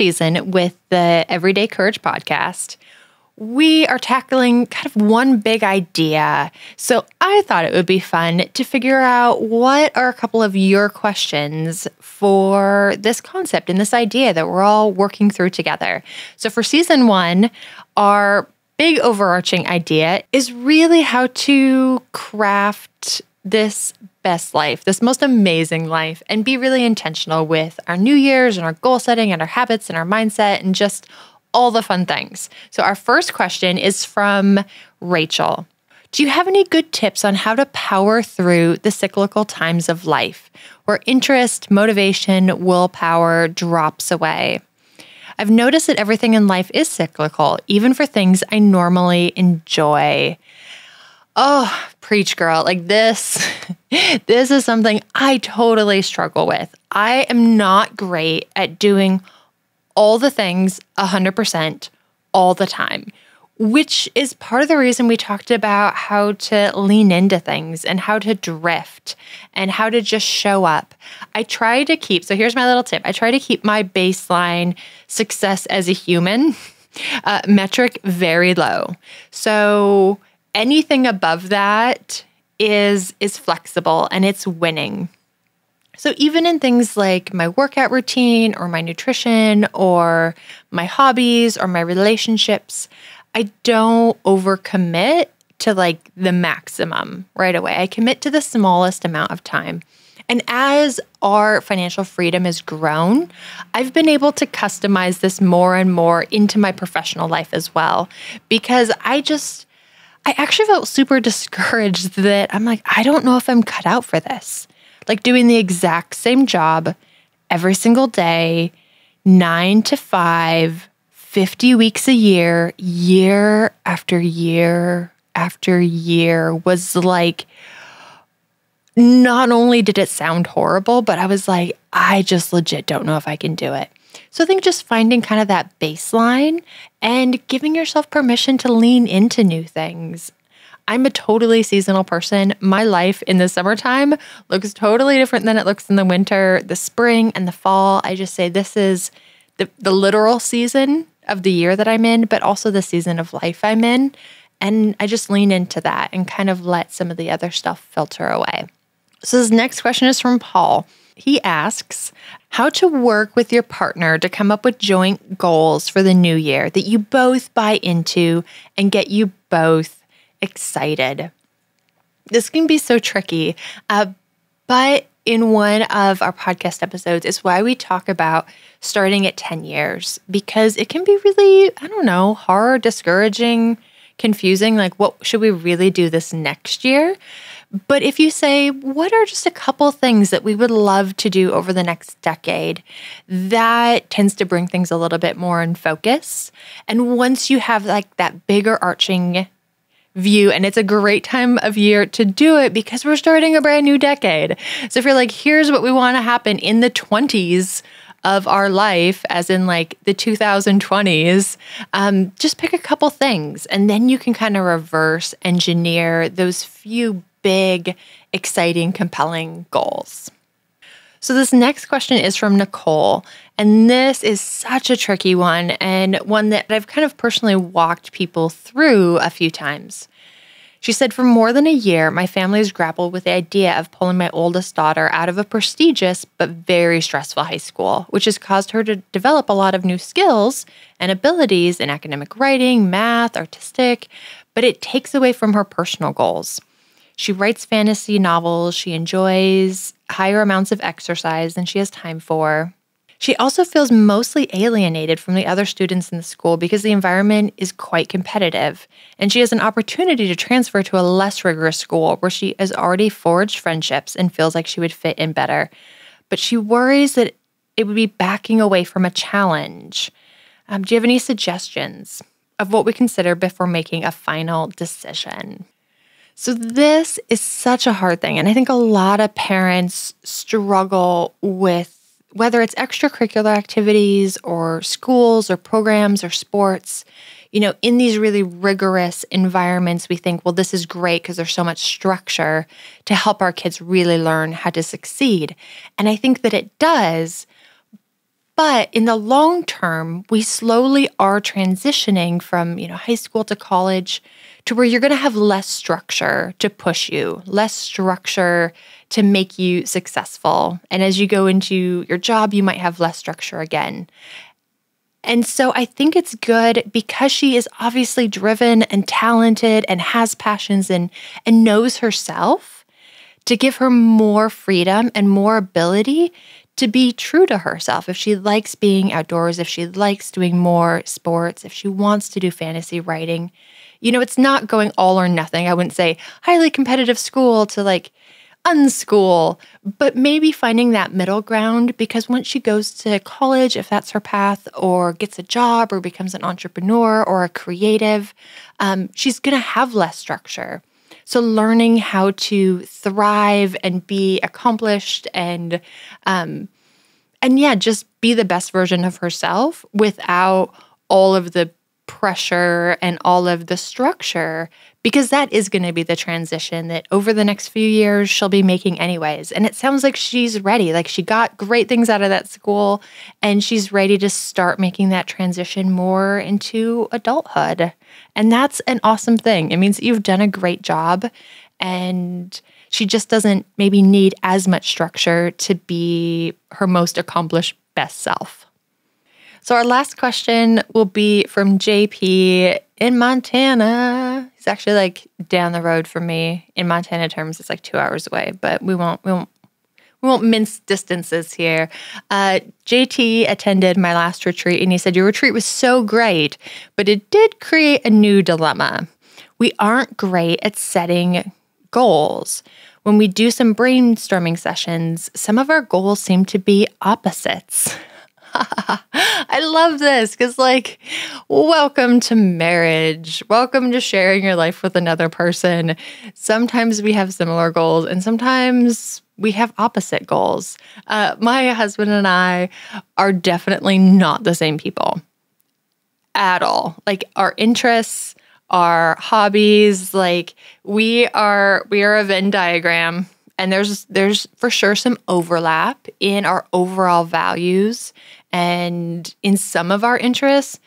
season with the Everyday Courage podcast, we are tackling kind of one big idea. So I thought it would be fun to figure out what are a couple of your questions for this concept and this idea that we're all working through together. So for season one, our big overarching idea is really how to craft this best life, this most amazing life, and be really intentional with our New Year's and our goal setting and our habits and our mindset and just all the fun things. So, our first question is from Rachel. Do you have any good tips on how to power through the cyclical times of life where interest, motivation, willpower drops away? I've noticed that everything in life is cyclical, even for things I normally enjoy oh, preach girl, like this, this is something I totally struggle with. I am not great at doing all the things 100% all the time, which is part of the reason we talked about how to lean into things and how to drift and how to just show up. I try to keep, so here's my little tip I try to keep my baseline success as a human uh, metric very low. So, anything above that is is flexible and it's winning. So even in things like my workout routine or my nutrition or my hobbies or my relationships, I don't overcommit to like the maximum right away. I commit to the smallest amount of time. And as our financial freedom has grown, I've been able to customize this more and more into my professional life as well because I just I actually felt super discouraged that I'm like, I don't know if I'm cut out for this. Like doing the exact same job every single day, nine to five, 50 weeks a year, year after year after year was like, not only did it sound horrible, but I was like, I just legit don't know if I can do it. So I think just finding kind of that baseline and giving yourself permission to lean into new things. I'm a totally seasonal person. My life in the summertime looks totally different than it looks in the winter, the spring, and the fall. I just say this is the, the literal season of the year that I'm in, but also the season of life I'm in. And I just lean into that and kind of let some of the other stuff filter away. So, this next question is from Paul. He asks how to work with your partner to come up with joint goals for the new year that you both buy into and get you both excited. This can be so tricky, uh, but in one of our podcast episodes is why we talk about starting at 10 years because it can be really, I don't know, hard, discouraging, confusing. Like, what should we really do this next year? But if you say, what are just a couple things that we would love to do over the next decade, that tends to bring things a little bit more in focus. And once you have like that bigger arching view and it's a great time of year to do it because we're starting a brand new decade. So if you're like here's what we want to happen in the 20s of our life as in like the 2020s um, just pick a couple things and then you can kind of reverse engineer those few big, exciting, compelling goals. So, this next question is from Nicole. And this is such a tricky one and one that I've kind of personally walked people through a few times. She said, For more than a year, my family has grappled with the idea of pulling my oldest daughter out of a prestigious but very stressful high school, which has caused her to develop a lot of new skills and abilities in academic writing, math, artistic, but it takes away from her personal goals. She writes fantasy novels. She enjoys higher amounts of exercise than she has time for. She also feels mostly alienated from the other students in the school because the environment is quite competitive, and she has an opportunity to transfer to a less rigorous school where she has already forged friendships and feels like she would fit in better. But she worries that it would be backing away from a challenge. Um, do you have any suggestions of what we consider before making a final decision? So, this is such a hard thing. And I think a lot of parents struggle with whether it's extracurricular activities or schools or programs or sports. You know, in these really rigorous environments, we think, well, this is great because there's so much structure to help our kids really learn how to succeed. And I think that it does. But in the long term, we slowly are transitioning from, you know, high school to college to where you're going to have less structure to push you, less structure to make you successful. And as you go into your job, you might have less structure again. And so I think it's good because she is obviously driven and talented and has passions and and knows herself to give her more freedom and more ability to be true to herself. If she likes being outdoors, if she likes doing more sports, if she wants to do fantasy writing, you know, it's not going all or nothing. I wouldn't say highly competitive school to like unschool, but maybe finding that middle ground because once she goes to college, if that's her path, or gets a job or becomes an entrepreneur or a creative, um, she's going to have less structure. So, learning how to thrive and be accomplished and, um, and yeah, just be the best version of herself without all of the pressure and all of the structure because that is going to be the transition that over the next few years she'll be making anyways and it sounds like she's ready like she got great things out of that school and she's ready to start making that transition more into adulthood and that's an awesome thing it means that you've done a great job and she just doesn't maybe need as much structure to be her most accomplished best self so, our last question will be from JP in Montana. He's actually like down the road from me. In Montana terms, it's like two hours away, but we won't, we won't. We won't mince distances here. Uh, JT attended my last retreat and he said, Your retreat was so great, but it did create a new dilemma. We aren't great at setting goals. When we do some brainstorming sessions, some of our goals seem to be opposites. I love this because, like, welcome to marriage. Welcome to sharing your life with another person. Sometimes we have similar goals, and sometimes we have opposite goals. Uh, my husband and I are definitely not the same people at all. Like, our interests, our hobbies, like, we are, we are a Venn diagram and there's there's for sure some overlap in our overall values and in some of our interests.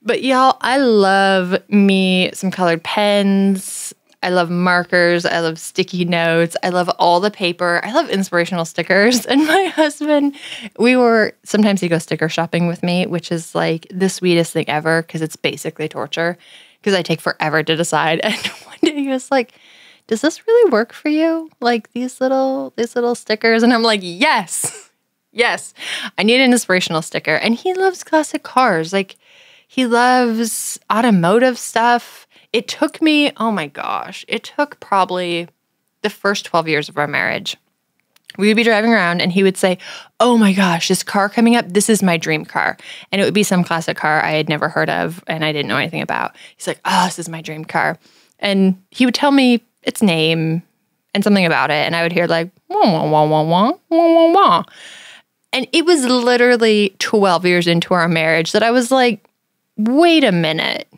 But y'all, I love me some colored pens. I love markers. I love sticky notes. I love all the paper. I love inspirational stickers. And my husband, we were sometimes he goes sticker shopping with me, which is like the sweetest thing ever because it's basically torture because I take forever to decide. And one day he was like, does this really work for you? Like these little these little stickers and I'm like, "Yes." yes. I need an inspirational sticker. And he loves classic cars. Like he loves automotive stuff. It took me, oh my gosh, it took probably the first 12 years of our marriage. We would be driving around and he would say, Oh my gosh, this car coming up, this is my dream car. And it would be some classic car I had never heard of and I didn't know anything about. He's like, Oh, this is my dream car. And he would tell me its name and something about it. And I would hear like, wah, wah, wah, wah, wah, wah, wah, wah. And it was literally 12 years into our marriage that I was like, wait a minute.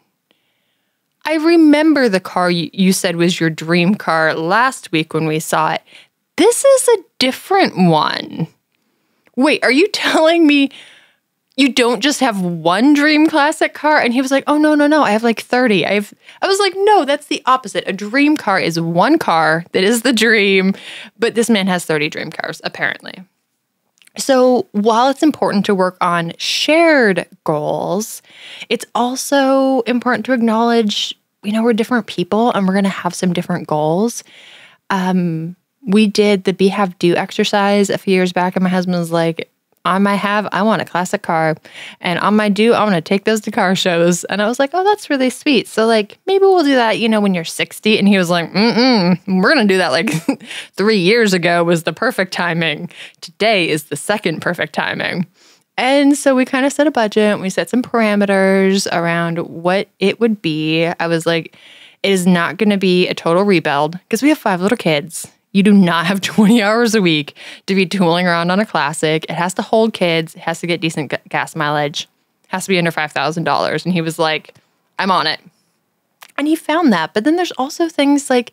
I remember the car you said was your dream car last week when we saw it. This is a different one. Wait, are you telling me you don't just have one dream classic car. And he was like, oh, no, no, no. I have like 30. I have, I was like, no, that's the opposite. A dream car is one car that is the dream. But this man has 30 dream cars, apparently. So while it's important to work on shared goals, it's also important to acknowledge, you know, we're different people and we're going to have some different goals. Um, we did the be have do exercise a few years back and my husband was like on my have, I want a classic car. And on my do, I want to take those to car shows. And I was like, oh, that's really sweet. So, like, maybe we'll do that, you know, when you're 60. And he was like, mm we're going to do that like three years ago was the perfect timing. Today is the second perfect timing. And so we kind of set a budget. We set some parameters around what it would be. I was like, it is not going to be a total rebuild because we have five little kids you do not have 20 hours a week to be tooling around on a classic. It has to hold kids, it has to get decent gas mileage, it has to be under $5,000. And he was like, I'm on it. And he found that. But then there's also things like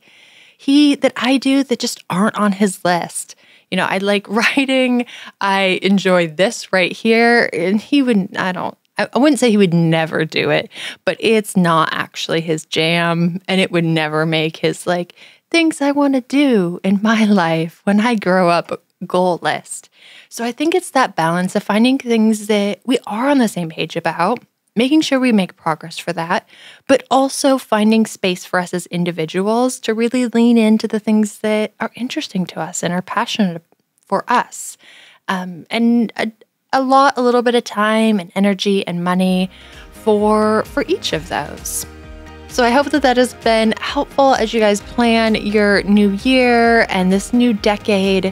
he that I do that just aren't on his list. You know, I like writing. I enjoy this right here. And he would, I don't, I wouldn't say he would never do it, but it's not actually his jam and it would never make his like things I want to do in my life when I grow up goal list. So I think it's that balance of finding things that we are on the same page about, making sure we make progress for that, but also finding space for us as individuals to really lean into the things that are interesting to us and are passionate for us. Um, and a, a lot, a little bit of time and energy and money for for each of those. So I hope that that has been helpful as you guys plan your new year and this new decade.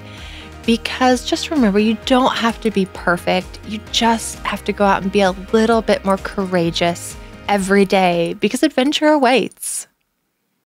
Because just remember, you don't have to be perfect. You just have to go out and be a little bit more courageous every day because adventure awaits.